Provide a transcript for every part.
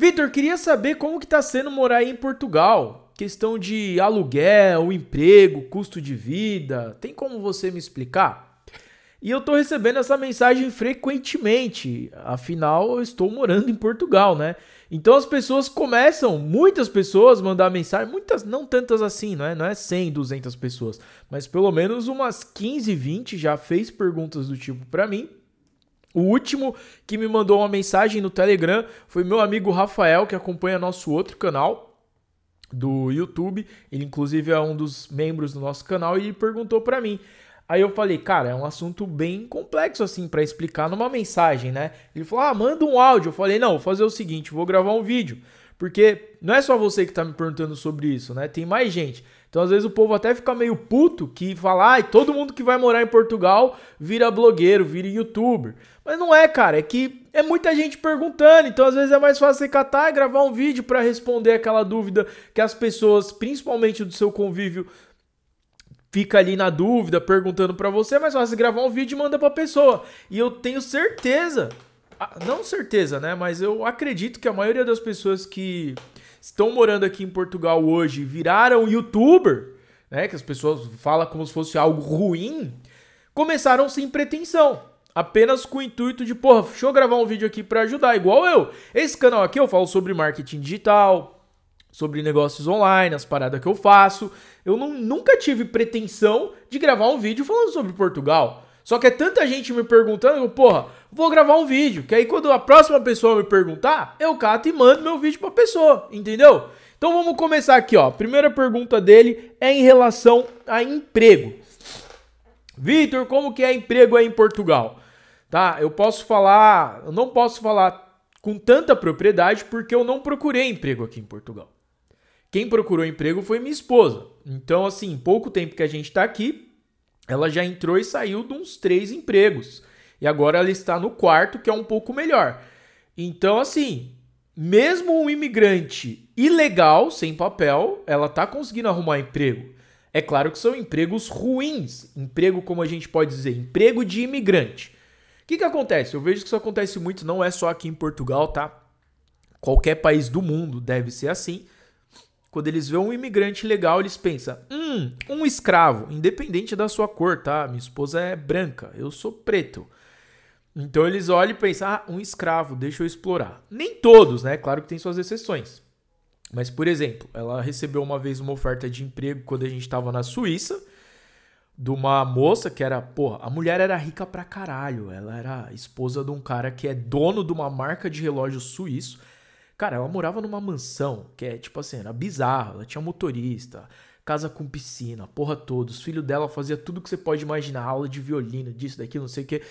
Vitor, queria saber como que tá sendo morar aí em Portugal. Questão de aluguel, emprego, custo de vida. Tem como você me explicar? E eu tô recebendo essa mensagem frequentemente. Afinal, eu estou morando em Portugal, né? Então as pessoas começam, muitas pessoas mandar mensagem, muitas, não tantas assim, não é? Não é 100, 200 pessoas, mas pelo menos umas 15, 20 já fez perguntas do tipo para mim o último que me mandou uma mensagem no Telegram foi meu amigo Rafael, que acompanha nosso outro canal do YouTube. Ele inclusive é um dos membros do nosso canal e ele perguntou para mim. Aí eu falei, cara, é um assunto bem complexo assim para explicar numa mensagem, né? Ele falou: "Ah, manda um áudio". Eu falei: "Não, vou fazer o seguinte, vou gravar um vídeo". Porque não é só você que está me perguntando sobre isso, né? Tem mais gente. Então, às vezes, o povo até fica meio puto que fala, ai, ah, todo mundo que vai morar em Portugal vira blogueiro, vira youtuber. Mas não é, cara, é que é muita gente perguntando, então às vezes é mais fácil você catar e gravar um vídeo para responder aquela dúvida que as pessoas, principalmente do seu convívio, fica ali na dúvida, perguntando para você, é mais fácil gravar um vídeo e manda pra pessoa. E eu tenho certeza, ah, não certeza, né, mas eu acredito que a maioria das pessoas que estão morando aqui em Portugal hoje viraram youtuber, né, que as pessoas falam como se fosse algo ruim, começaram sem pretensão. Apenas com o intuito de, porra, deixa eu gravar um vídeo aqui para ajudar, igual eu. Esse canal aqui eu falo sobre marketing digital, sobre negócios online, as paradas que eu faço. Eu não, nunca tive pretensão de gravar um vídeo falando sobre Portugal. Só que é tanta gente me perguntando, porra, vou gravar um vídeo. Que aí quando a próxima pessoa me perguntar, eu cato e mando meu vídeo pra pessoa, entendeu? Então vamos começar aqui, ó. Primeira pergunta dele é em relação a emprego. Vitor, como que é emprego aí em Portugal? Tá, eu posso falar, eu não posso falar com tanta propriedade porque eu não procurei emprego aqui em Portugal. Quem procurou emprego foi minha esposa. Então, assim, pouco tempo que a gente tá aqui, ela já entrou e saiu de uns três empregos. E agora ela está no quarto, que é um pouco melhor. Então, assim, mesmo um imigrante ilegal, sem papel, ela está conseguindo arrumar emprego. É claro que são empregos ruins. Emprego, como a gente pode dizer, emprego de imigrante. O que, que acontece? Eu vejo que isso acontece muito, não é só aqui em Portugal, tá? Qualquer país do mundo deve ser assim quando eles veem um imigrante legal, eles pensam: hum, um escravo, independente da sua cor, tá? Minha esposa é branca, eu sou preto. Então eles olham e pensam: ah, um escravo, deixa eu explorar. Nem todos, né? Claro que tem suas exceções. Mas, por exemplo, ela recebeu uma vez uma oferta de emprego quando a gente estava na Suíça, de uma moça que era, porra, a mulher era rica pra caralho. Ela era esposa de um cara que é dono de uma marca de relógio suíço Cara, ela morava numa mansão que é, tipo assim, era bizarro. Ela tinha motorista, casa com piscina, porra toda. Os filhos dela fazia tudo que você pode imaginar, aula de violino, disso, daquilo, não sei o que.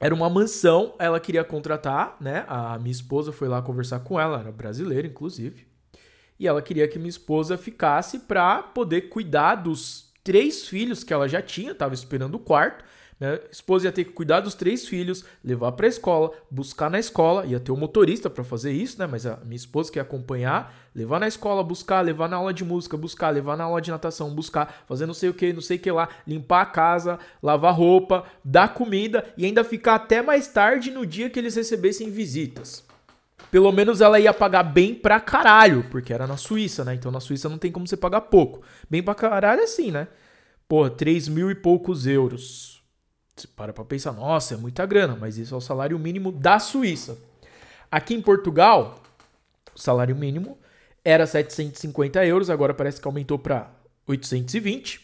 Era uma mansão, ela queria contratar, né? A minha esposa foi lá conversar com ela, era brasileira, inclusive. E ela queria que minha esposa ficasse pra poder cuidar dos três filhos que ela já tinha, tava esperando o quarto né? A esposa ia ter que cuidar dos três filhos, levar para a escola, buscar na escola, ia ter um motorista para fazer isso, né? Mas a minha esposa que ia acompanhar, levar na escola, buscar, levar na aula de música, buscar, levar na aula de natação, buscar, fazer não sei o que, não sei o que lá, limpar a casa, lavar roupa, dar comida e ainda ficar até mais tarde no dia que eles recebessem visitas pelo menos ela ia pagar bem pra caralho, porque era na Suíça, né? Então na Suíça não tem como você pagar pouco. Bem pra caralho é assim, né? Pô, 3 mil e poucos euros. Você para para pensar, nossa, é muita grana, mas isso é o salário mínimo da Suíça. Aqui em Portugal, o salário mínimo era 750 euros, agora parece que aumentou para 820.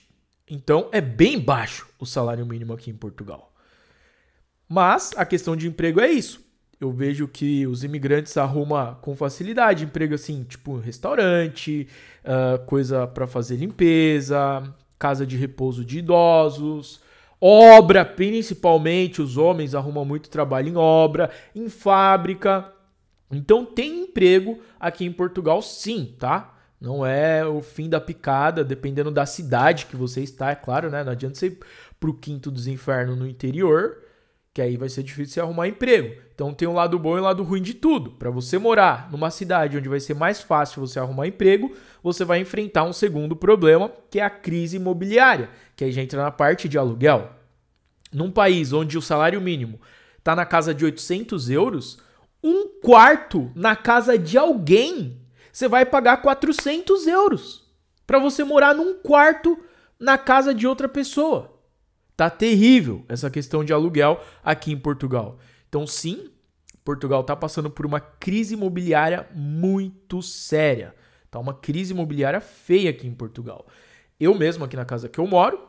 Então é bem baixo o salário mínimo aqui em Portugal. Mas a questão de emprego é isso. Eu vejo que os imigrantes arrumam com facilidade emprego assim, tipo restaurante, uh, coisa para fazer limpeza, casa de repouso de idosos, Obra, principalmente, os homens arrumam muito trabalho em obra, em fábrica. Então tem emprego aqui em Portugal, sim, tá? Não é o fim da picada, dependendo da cidade que você está, é claro, né? Não adianta você ir pro quinto dos infernos no interior que aí vai ser difícil você arrumar emprego. Então tem um lado bom e um lado ruim de tudo. Para você morar numa cidade onde vai ser mais fácil você arrumar emprego, você vai enfrentar um segundo problema, que é a crise imobiliária, que aí já entra na parte de aluguel. Num país onde o salário mínimo está na casa de 800 euros, um quarto na casa de alguém, você vai pagar 400 euros para você morar num quarto na casa de outra pessoa. Tá terrível essa questão de aluguel aqui em Portugal. Então, sim, Portugal está passando por uma crise imobiliária muito séria. Tá uma crise imobiliária feia aqui em Portugal. Eu mesmo, aqui na casa que eu moro,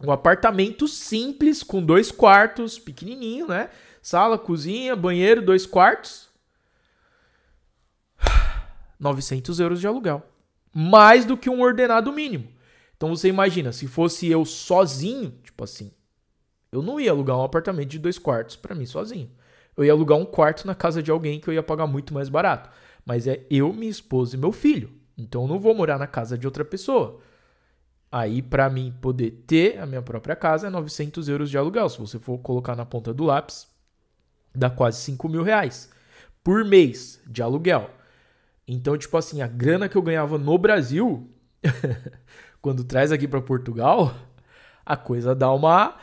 um apartamento simples com dois quartos, pequenininho, né? Sala, cozinha, banheiro, dois quartos. 900 euros de aluguel. Mais do que um ordenado mínimo. Então você imagina, se fosse eu sozinho, tipo assim, eu não ia alugar um apartamento de dois quartos para mim sozinho. Eu ia alugar um quarto na casa de alguém que eu ia pagar muito mais barato. Mas é eu, minha esposa e meu filho. Então eu não vou morar na casa de outra pessoa. Aí, para mim poder ter a minha própria casa, é 900 euros de aluguel. Se você for colocar na ponta do lápis, dá quase 5 mil reais por mês de aluguel. Então, tipo assim, a grana que eu ganhava no Brasil Quando traz aqui para Portugal, a coisa dá uma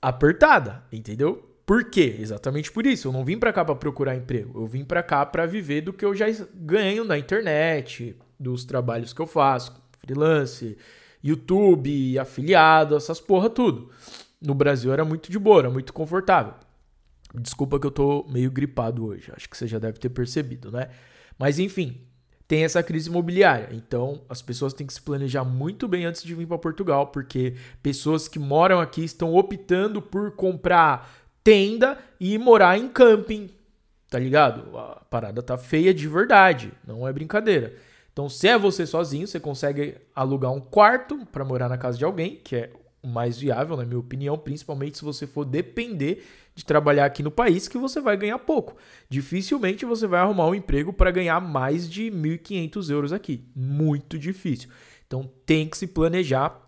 apertada, entendeu? Por quê? Exatamente por isso. Eu não vim para cá para procurar emprego. Eu vim para cá para viver do que eu já ganho na internet, dos trabalhos que eu faço, freelance, YouTube, afiliado, essas porra tudo. No Brasil era muito de boa, era muito confortável. Desculpa que eu tô meio gripado hoje, acho que você já deve ter percebido, né? Mas enfim, tem essa crise imobiliária. Então, as pessoas têm que se planejar muito bem antes de vir para Portugal, porque pessoas que moram aqui estão optando por comprar tenda e morar em camping. Tá ligado? A parada tá feia de verdade, não é brincadeira. Então, se é você sozinho, você consegue alugar um quarto para morar na casa de alguém, que é mais viável, na minha opinião, principalmente se você for depender de trabalhar aqui no país, que você vai ganhar pouco. Dificilmente você vai arrumar um emprego para ganhar mais de 1.500 euros aqui. Muito difícil. Então tem que se planejar.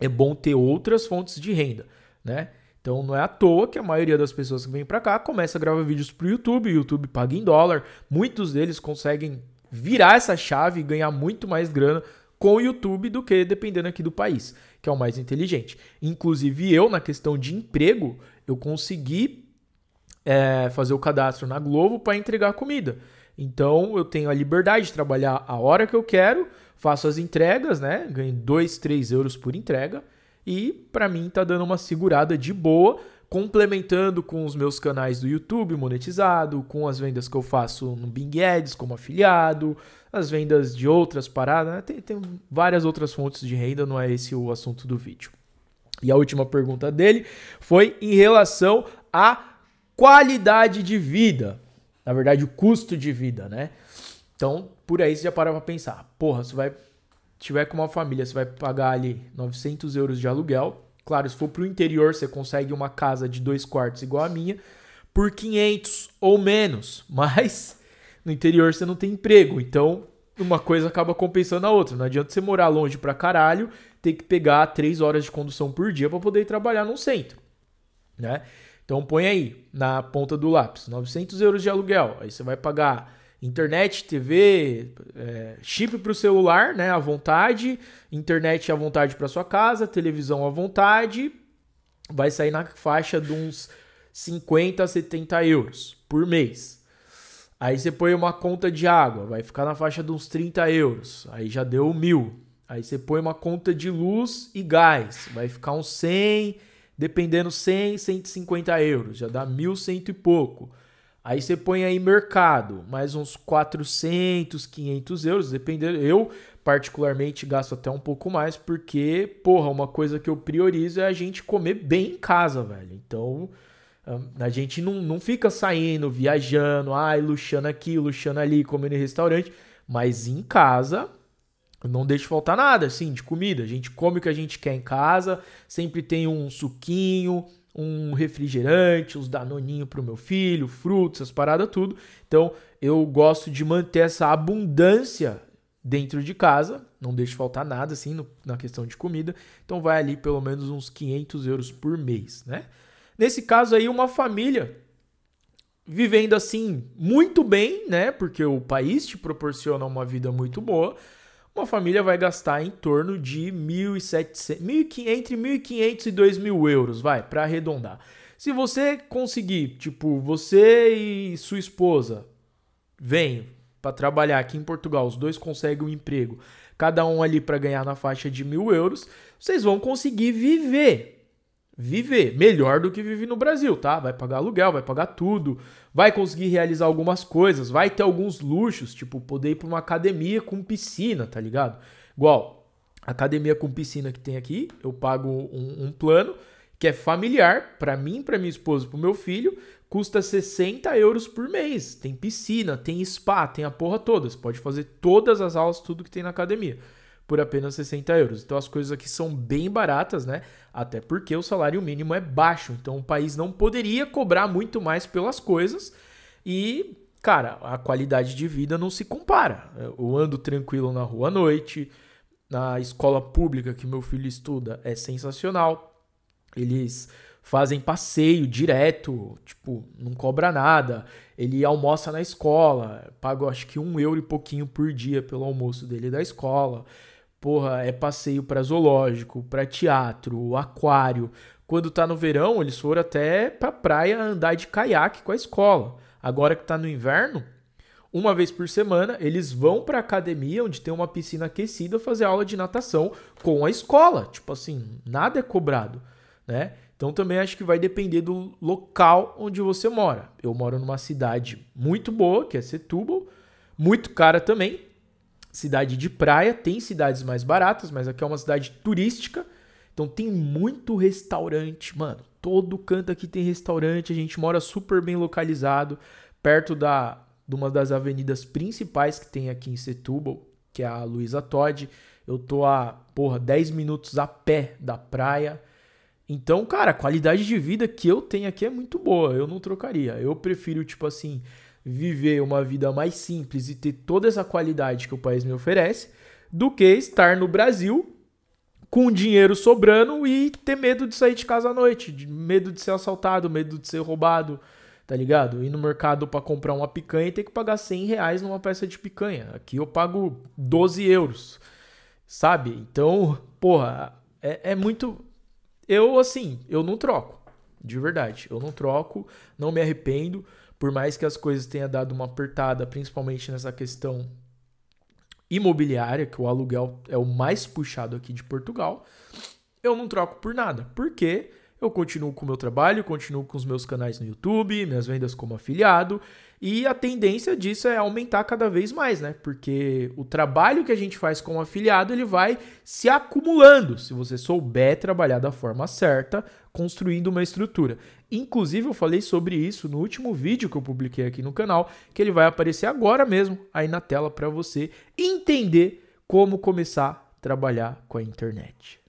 É bom ter outras fontes de renda, né? Então não é à toa que a maioria das pessoas que vem para cá começa a gravar vídeos para o YouTube, YouTube paga em dólar. Muitos deles conseguem virar essa chave e ganhar muito mais grana com o YouTube do que dependendo aqui do país que é o mais inteligente. Inclusive eu, na questão de emprego, eu consegui é, fazer o cadastro na Globo para entregar comida. Então eu tenho a liberdade de trabalhar a hora que eu quero, faço as entregas, né? Ganho 2, 3 euros por entrega. E para mim tá dando uma segurada de boa complementando com os meus canais do YouTube monetizado, com as vendas que eu faço no Bing Ads como afiliado, as vendas de outras paradas, né? tem, tem várias outras fontes de renda, não é esse o assunto do vídeo. E a última pergunta dele foi em relação à qualidade de vida, na verdade o custo de vida, né? Então, por aí você já para pra pensar. Porra, você vai tiver com uma família, você vai pagar ali 900 euros de aluguel, Claro, se for pro interior, você consegue uma casa de dois quartos igual a minha por 500 ou menos, mas no interior você não tem emprego, então uma coisa acaba compensando a outra. Não adianta você morar longe pra caralho, ter que pegar 3 horas de condução por dia para poder trabalhar num centro, né? Então põe aí na ponta do lápis, 900 euros de aluguel, aí você vai pagar internet, TV, é, chip para o celular, né, à vontade, internet à vontade para sua casa, televisão à vontade, vai sair na faixa de uns 50 a 70 euros por mês. Aí você põe uma conta de água, vai ficar na faixa de uns 30 euros, aí já deu mil. Aí você põe uma conta de luz e gás, vai ficar uns 100, dependendo 100, 150 euros, já dá mil cento e pouco. Aí você põe aí mercado, mais uns 400, 500 euros, dependendo. Eu, particularmente, gasto até um pouco mais, porque, porra, uma coisa que eu priorizo é a gente comer bem em casa, velho. Então, hum, a gente não, não fica saindo, viajando, ai, luxando aqui, luxando ali, comendo em restaurante. Mas em casa, não deixa faltar nada, assim, de comida. A gente come o que a gente quer em casa, sempre tem um suquinho, um refrigerante, uns para pro meu filho, frutas, essas paradas tudo. Então, eu gosto de manter essa abundância dentro de casa, não deixo faltar nada assim no, na questão de comida. Então vai ali pelo menos uns 500 euros por mês, né? Nesse caso aí uma família vivendo assim muito bem, né? Porque o país te proporciona uma vida muito boa uma família vai gastar em torno de 1.700, 1.500, entre 1.500 e 2.000 euros, vai, para arredondar. Se você conseguir, tipo, você e sua esposa vêm para trabalhar aqui em Portugal, os dois conseguem um emprego, cada um ali para ganhar na faixa de mil euros, vocês vão conseguir viver viver melhor do que vive no Brasil, tá? Vai pagar aluguel, vai pagar tudo, vai conseguir realizar algumas coisas, vai ter alguns luxos, tipo poder ir para uma academia com piscina, tá ligado? Igual academia com piscina que tem aqui, eu pago um, um plano que é familiar para mim, para minha esposa, para meu filho, custa 60 euros por mês. Tem piscina, tem spa, tem a porra toda. Você pode fazer todas as aulas, tudo que tem na academia por apenas 60 euros. Então as coisas aqui são bem baratas, né? Até porque o salário mínimo é baixo. Então o país não poderia cobrar muito mais pelas coisas. E, cara, a qualidade de vida não se compara. Eu ando tranquilo na rua à noite, na escola pública que meu filho estuda é sensacional. Eles fazem passeio direto, tipo, não cobra nada. Ele almoça na escola, paga acho que um euro e pouquinho por dia pelo almoço dele da escola. Porra, é passeio para zoológico, para teatro, aquário. Quando tá no verão, eles foram até pra praia andar de caiaque com a escola. Agora que tá no inverno, uma vez por semana, eles vão pra academia, onde tem uma piscina aquecida, fazer aula de natação com a escola. Tipo assim, nada é cobrado, né? Então também acho que vai depender do local onde você mora. Eu moro numa cidade muito boa, que é Setúbal, muito cara também, cidade de praia, tem cidades mais baratas, mas aqui é uma cidade turística, então tem muito restaurante, mano. Todo canto aqui tem restaurante, a gente mora super bem localizado, perto da de uma das avenidas principais que tem aqui em Setúbal, que é a Luísa Todd. Eu tô a, porra, 10 minutos a pé da praia. Então, cara, a qualidade de vida que eu tenho aqui é muito boa, eu não trocaria. Eu prefiro, tipo assim, viver uma vida mais simples e ter toda essa qualidade que o país me oferece, do que estar no Brasil com dinheiro sobrando e ter medo de sair de casa à noite, de medo de ser assaltado, medo de ser roubado, tá ligado? Ir no mercado para comprar uma picanha e ter que pagar 100 reais numa peça de picanha. Aqui eu pago 12 euros, sabe? Então, porra, é, é muito. Eu, assim, eu não troco, de verdade. Eu não troco, não me arrependo por mais que as coisas tenham dado uma apertada, principalmente nessa questão imobiliária, que o aluguel é o mais puxado aqui de Portugal, eu não troco por nada. Porque eu continuo com o meu trabalho, continuo com os meus canais no YouTube, minhas vendas como afiliado, e a tendência disso é aumentar cada vez mais, né? Porque o trabalho que a gente faz como afiliado, ele vai se acumulando, se você souber trabalhar da forma certa, construindo uma estrutura. Inclusive, eu falei sobre isso no último vídeo que eu publiquei aqui no canal, que ele vai aparecer agora mesmo aí na tela para você entender como começar a trabalhar com a internet.